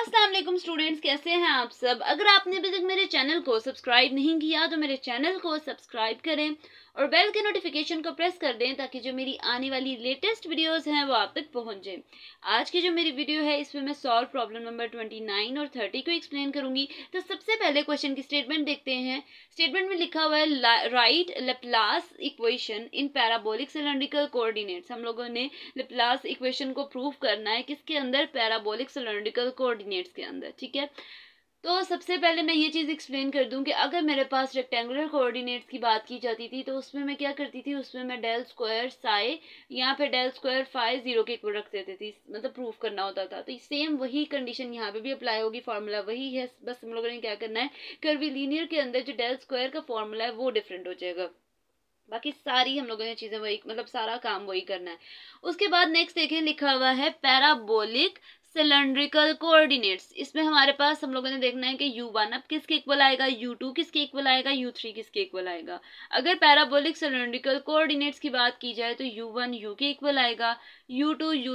Aslam students कैसे हैं आप सब अगर आपने अभी तक मेरे चैनल को सब्सक्राइब नहीं किया तो मेरे चैनल को सब्सक्राइब करें और बेल के नोटिफिकेशन को प्रेस कर दें ताकि जो मेरी आने वाली लेटेस्ट वीडियोस हैं वो आप तक पहुंच जाए आज की जो मेरी वीडियो है इसमें मैं सॉल्व प्रॉब्लम नंबर 29 और 30 को एक्सप्लेन करूंगी तो सबसे पहले क्वेश्चन की स्टेटमेंट देखते हैं स्टेटमेंट में लिखा हुआ है right Laplace equation in parabolic cylindrical coordinates हम लोगों ने लप्लास इक्वेशन को प्रूव करना है किसके अंदर पैराबोलिक सिलेंड्रिकल कोऑर्डिनेट कोऑर्डिनेट्स के अंदर ठीक है तो सबसे पहले मैं ये चीज़ एक्सप्लेन कर दूं कि अगर मेरे पास रेक्टेंगुलर कोऑर्डिनेट्स की बात की जाती थी तो उसमें मैं क्या करती थी उसमें मैं डेल स्क्वायर साए यहाँ पे डेल स्क्वायर फाइव जीरो के इक्वल रख देती थी मतलब प्रूफ करना होता था तो सेम वही कंडीशन यहाँ पे भी अप्लाई होगी फार्मूला वही है बस हम लोगों ने क्या करना है कर्वीलिनियर के अंदर जो डेल स्क्वायर का फॉर्मूला है वो डिफरेंट हो जाएगा बाकी सारी हम लोगों ने चीज़ें वही मतलब सारा काम वही करना है उसके बाद नेक्स्ट देखें लिखा हुआ है पैराबोलिक सिलेंड्रिकल कोऑर्डिनेट्स इसमें हमारे पास हम लोगों ने देखना है कि यू वन अब किसके इक्वल आएगा यू टू किसके इक्वल आएगा यू थ्री किसके इक्वल आएगा अगर पैराबोलिक सिलेंड्रिकल कोऑर्डिनेट्स की बात की जाए तो यू वन यू के इक्वल आएगा यू टू यू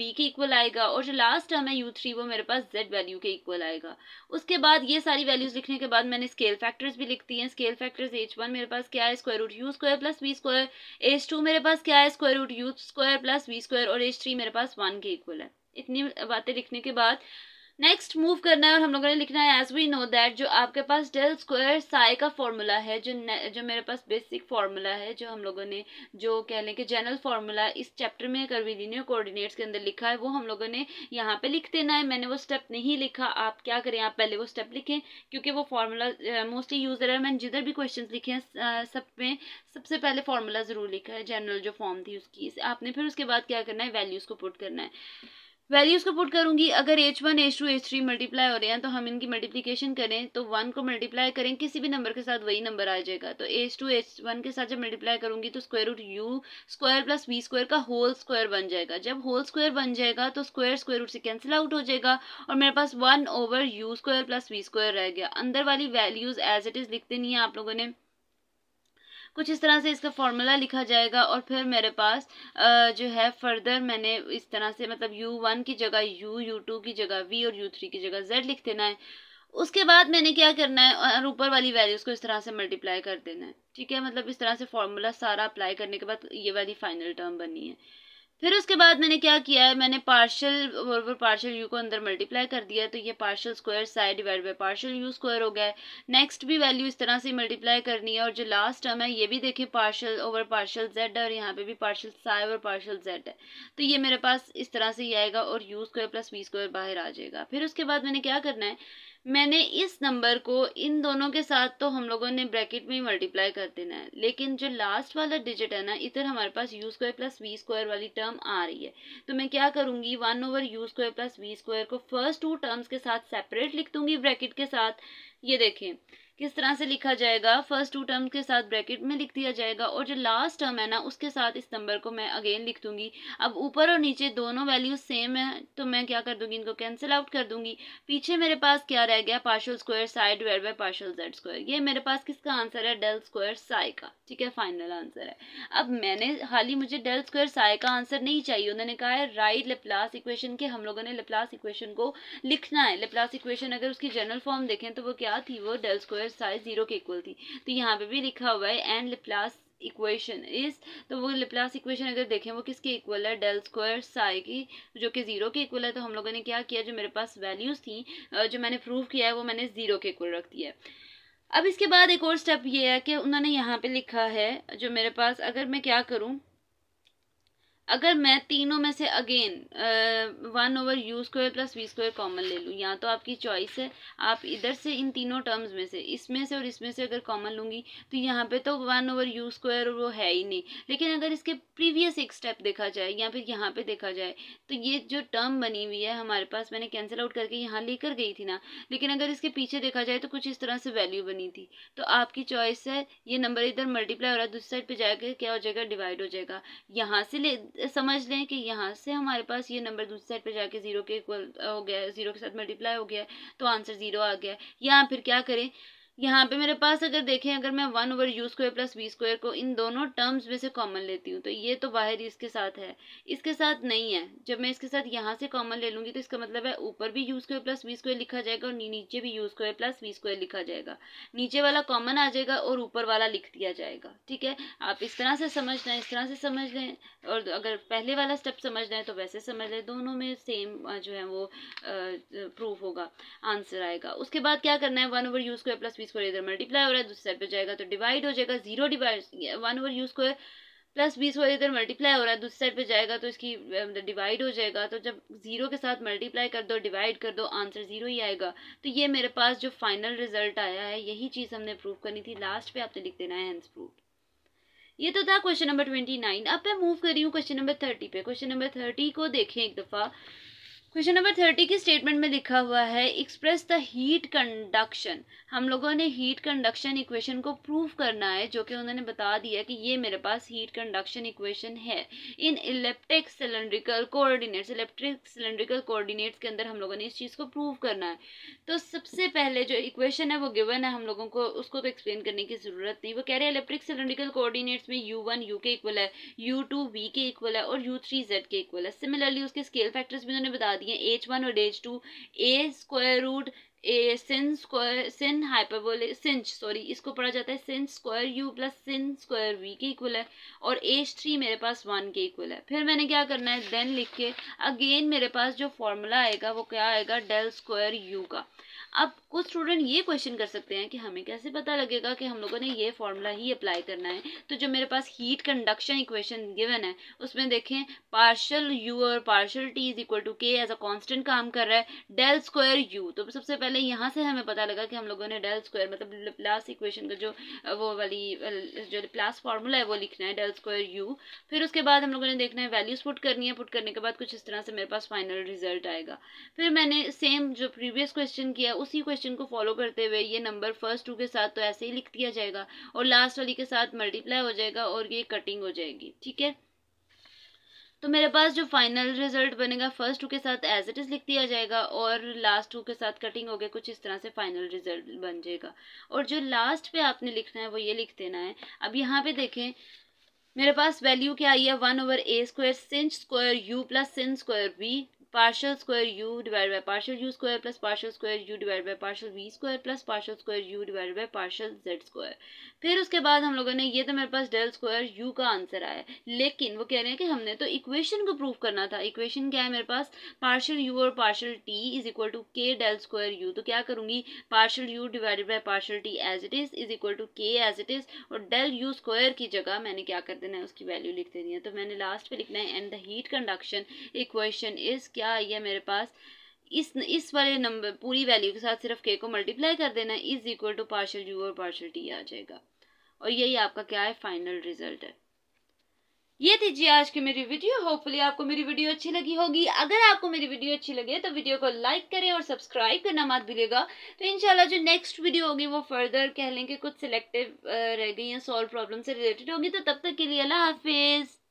वी के इक्वल आएगा और जो लास्ट टर्म है यू थ्री वो मेरे पास जेड वैल्यू के इक्वल आएगा उसके बाद ये सारी वैल्यूज़ लिखने के बाद मैंने स्केल फैक्टर्स भी लिख दी हैं स्केल फैक्टर्स एच वन मेरे पास क्या है square root u square plus v square h two मेरे पास क्या है square root u square plus v square और एच थ्री मेरे पास वन के इक्वल है इतनी बातें लिखने के बाद नेक्स्ट मूव करना है और हम लोगों ने लिखना है एज वी नो दैट जो आपके पास डेल स्क्वायर साई का फॉर्मूला है जो जो मेरे पास बेसिक फार्मूला है जो हम लोगों ने जो कह लें कि जनरल फार्मूला इस चैप्टर में कर्वीलिनियर कोऑर्डिनेट्स के अंदर लिखा है वो हम लोगों ने यहाँ पे लिख देना है मैंने वो स्टेप नहीं लिखा आप क्या करें आप पहले वो स्टेप लिखें क्योंकि वो फार्मूला मोस्टली यूज है मैंने जिधर भी क्वेश्चन लिखे हैं uh, सब में सबसे पहले फार्मूला ज़रूर लिखा है जनरल जो फॉर्म थी उसकी आपने फिर उसके बाद क्या करना है वैल्यूज़ को पुट करना है वैल्यूज़ को पुट करूंगी अगर h one h two h three multiply हो रहे हैं तो हम इनकी मल्टीप्लीकेशन करें तो वन को मल्टीप्लाई करें किसी भी नंबर के साथ वही नंबर आ जाएगा तो एच टू एच वन के साथ जब मल्टीप्लाई करूंगी तो square root u square plus v square का होल स्क्वायर बन जाएगा जब होल स्क्वायर बन जाएगा तो स्क्वायर स्क्वायर रूट से कैंसिल आउट हो जाएगा और मेरे पास one over u square plus v square रह गया अंदर वाली वैल्यूज़ एज इट इज़ लिख देनी है आप लोगों ने कुछ इस तरह से इसका फॉर्मूला लिखा जाएगा और फिर मेरे पास जो है फर्दर मैंने इस तरह से मतलब यू वन की जगह यू यू टू की जगह वी और यू थ्री की जगह जेड लिख देना है उसके बाद मैंने क्या करना है और ऊपर वाली वैल्यूज़ को इस तरह से मल्टीप्लाई कर देना है ठीक है मतलब इस तरह से फार्मूला सारा अप्लाई करने के बाद ये वाली फाइनल टर्म बनी है फिर उसके बाद मैंने क्या किया है मैंने पार्शल ओवर पार्शल यू को अंदर मल्टीप्लाई कर दिया तो ये partial square psi divide by partial u square हो गया है नेक्स्ट भी वैल्यू इस तरह से मल्टीप्लाई करनी है और जो लास्ट टर्म है ये भी देखें पार्शल ओवर पार्शल जेड और यहाँ पे भी पार्शल साई और पार्शल जेड है तो ये मेरे पास इस तरह से ही आएगा और u square plus v square बाहर आ जाएगा फिर उसके बाद मैंने क्या करना है मैंने इस नंबर को इन दोनों के साथ तो हम लोगों ने ब्रैकेट में ही मल्टीप्लाई कर देना है लेकिन जो लास्ट वाला डिजिट है ना इधर हमारे पास u square plus v square वाली टर्म आ रही है तो मैं क्या करूँगी one over u square plus v square को फर्स्ट टू टर्म्स के साथ सेपरेट लिख दूंगी ब्रैकेट के साथ ये देखें किस तरह से लिखा जाएगा फर्स्ट टू टर्म के साथ ब्रैकेट में लिख दिया जाएगा और जो लास्ट टर्म है ना उसके साथ इस नंबर को मैं अगेन लिख दूंगी अब ऊपर और नीचे दोनों वैल्यूज सेम है तो मैं क्या कर दूंगी इनको कैंसिल आउट कर दूंगी पीछे मेरे पास क्या रह गया partial square psi divide by partial z square ये मेरे पास किसका आंसर है डेल स्क्वायर साई का ठीक है फाइनल आंसर है अब मैंने हाली मुझे डेल स्क्वायर साई का आंसर नहीं चाहिए उन्होंने कहा है राइट लेप्लास इक्वेशन के हम लोगों ने लेप्लास इक्वेशन को लिखना है लेप्लास इक्वेशन अगर उसकी जनरल फॉर्म देखें तो वो क्या थी वो del square square psi zero के इक्वल थी तो यहाँ पे भी लिखा हुआ है एंड लिप्लास इक्वेशन इस तो वो लिप्लास इक्वेशन अगर देखें वो किसके इक्वल है डेल स्क्वायर साई की जो कि जीरो के इक्वल है तो हम लोगों ने क्या किया जो मेरे पास वैल्यूज़ थी जो मैंने प्रूव किया है वो मैंने ज़ीरो के इक्वल रख दिया है अब इसके बाद एक और स्टेप ये है कि उन्होंने यहाँ पे लिखा है जो मेरे पास अगर मैं क्या करूँ अगर मैं तीनों में से again one over u square plus v square common ले लूँ या तो आपकी चॉइस है आप इधर से इन तीनों टर्म्स में से इसमें से और इसमें से अगर कॉमन लूँगी तो यहाँ पे तो वन ओवर यू स्क्वायर वो है ही नहीं लेकिन अगर इसके प्रीवियस एक स्टेप देखा जाए या फिर यहाँ पर देखा जाए तो ये जो टर्म बनी हुई है हमारे पास मैंने कैंसिल आउट करके यहाँ लेकर गई थी ना लेकिन अगर इसके पीछे देखा जाए तो कुछ इस तरह से वैल्यू बनी थी तो आपकी चॉइस है ये नंबर इधर मल्टीप्लाई हो रहा है दूसरी साइड पर जाकर क्या हो जाएगा डिवाइड हो जाएगा यहाँ से ले समझ लें कि यहाँ से हमारे पास ये नंबर दूसरी साइड पर जाके ज़ीरो के इक्वल हो गया ज़ीरो के साथ मल्टीप्लाई हो गया तो आंसर ज़ीरो आ गया या फिर क्या करें यहाँ पे मेरे पास अगर देखें अगर मैं one over u square plus v square को इन दोनों टर्म्स में से कॉमन लेती हूँ तो ये तो बाहर ही इसके साथ है इसके साथ नहीं है जब मैं इसके साथ यहाँ से कॉमन ले लूँगी तो इसका मतलब है ऊपर भी u square plus v square लिखा जाएगा और नीचे भी u square plus v square लिखा जाएगा नीचे वाला कॉमन आ जाएगा और ऊपर वाला लिख दिया जाएगा ठीक है आप इस तरह से समझ लें इस तरह से समझ लें और अगर पहले वाला स्टेप समझना है तो वैसे समझ लें दोनों में सेम जो है वो प्रूफ होगा आंसर आएगा उसके बाद क्या करना है one over u square plus में स्क्वायर इधर मल्टीप्लाई हो रहा है दूसरी साइड पर जाएगा तो डिवाइड हो जाएगा zero divide one over u square plus b square इधर मल्टीप्लाई हो रहा है दूसरी साइड पे जाएगा तो इसकी डिवाइड हो जाएगा तो जब जीरो के साथ मल्टीप्लाई कर दो डिवाइड कर दो आंसर जीरो ही आएगा तो ये मेरे पास जो फाइनल रिजल्ट आया है यही चीज़ हमने प्रूव करनी थी लास्ट पे आपने लिख देना है हैंस प्रूव ये तो था क्वेश्चन नंबर ट्वेंटी नाइन अब मैं मूव कर रही हूँ क्वेश्चन नंबर थर्टी पे क्वेश्चन नंबर थर्टी को देखें एक दफ़ा क्वेश्चन नंबर थर्टी की स्टेटमेंट में लिखा हुआ है एक्सप्रेस द हीट कंडक्शन हम लोगों ने हीट कंडक्शन इक्वेशन को प्रूव करना है जो कि उन्होंने बता दिया कि ये मेरे पास हीट कंडक्शन इक्वेशन है in elliptic cylindrical coordinates elliptic cylindrical coordinates के अंदर हम लोगों ने इस चीज़ को प्रूव करना है तो सबसे पहले जो इक्वेशन है वो गिवन है हम लोगों को उसको तो एक्सप्लेन करने की ज़रूरत नहीं वो कह रहे हैं इलेप्ट्रिक सिलेंड्रिकल कोऑर्डिनेट्स में यू वन यू के इक्वल है यू टू वी के इक्वल है और यू थ्री जेड के इक्वल है सिमिलरली उसके स्केल फैक्टर्स भी उन्होंने बता जाती हैं एच वन और h two a square root a sin square sin hyperbolic sinh sorry इसको पढ़ा जाता है sin square u plus sin square v के इक्वल है और एच थ्री मेरे पास वन के इक्वल है फिर मैंने क्या करना है देन लिख के अगेन मेरे पास जो फॉर्मूला आएगा वो क्या आएगा डेल स्क्वायर यू का अब कुछ स्टूडेंट ये क्वेश्चन कर सकते हैं कि हमें कैसे पता लगेगा कि हम लोगों ने ये फॉर्मूला ही अप्लाई करना है तो जो मेरे पास हीट कंडक्शन इक्वेशन गिवन है उसमें देखें पार्शल यू और partial t is equal to k as a constant काम कर रहा है डेल स्क्वायर यू तो सबसे पहले यहाँ से हमें पता लगा कि हम लोगों ने डेल स्क्वायर मतलब प्लास इक्वेशन का जो वो वाली जो प्लास फार्मूला है वो लिखना है डेल स्क्वायर यू फिर उसके बाद हम लोगों ने देखना है वैल्यूज पुट करनी है पुट करने के बाद कुछ इस तरह से मेरे पास फाइनल रिजल्ट आएगा फिर मैंने सेम जो प्रीवियस क्वेश्चन किया उसी क्वेश्चन क्वेश्चन को फॉलो करते हुए ये नंबर फर्स्ट टू के साथ तो ऐसे ही लिख दिया जाएगा और लास्ट वाली के साथ मल्टीप्लाई हो जाएगा और ये कटिंग हो जाएगी ठीक है तो मेरे पास जो फाइनल रिजल्ट बनेगा फर्स्ट टू के साथ एज इट इज़ लिख दिया जाएगा और लास्ट टू के साथ कटिंग हो गया कुछ इस तरह से फाइनल रिजल्ट बन जाएगा और जो लास्ट पे आपने लिखना है वो ये लिख देना है अब यहाँ पे देखें मेरे पास वैल्यू क्या आई है one over a square sinh square u plus sin square b partial square u divided by partial u square plus partial square u divided by partial v square plus partial square u divided by partial z square फिर उसके बाद हम लोगों ने ये तो मेरे पास डेल स्क्वायर u का आंसर आया लेकिन वो कह रहे हैं कि हमने तो इक्वेशन को प्रूव करना था इक्वेशन क्या है मेरे पास पार्शल u और partial t is equal to k del square u तो क्या करूंगी partial u divided by partial t as it is is equal to k as it is और डेल u स्क्वायर की जगह मैंने क्या कर देना है उसकी वैल्यू लिख देनी है तो मैंने लास्ट पे लिखना है and the heat conduction equation is क्या आई है मेरे पास इस इस वाले नंबर पूरी वैल्यू के साथ सिर्फ के को मल्टीप्लाई कर देना is equal to partial u और पार्शल टी आ जाएगा और यही आपका क्या है फाइनल रिजल्ट है ये थी जी आज की मेरी वीडियो होपफुली आपको मेरी वीडियो अच्छी लगी होगी अगर आपको मेरी वीडियो अच्छी लगे तो वीडियो को लाइक करें और सब्सक्राइब करना मत भूलिएगा तो इनशाला जो नेक्स्ट वीडियो होगी वो फर्दर कह लेंगे कुछ सिलेक्टिव रह गई हैं सॉल्व प्रॉब्लम से रिलेटेड होगी तो तब तक के लिए अल्लाह हाफिज़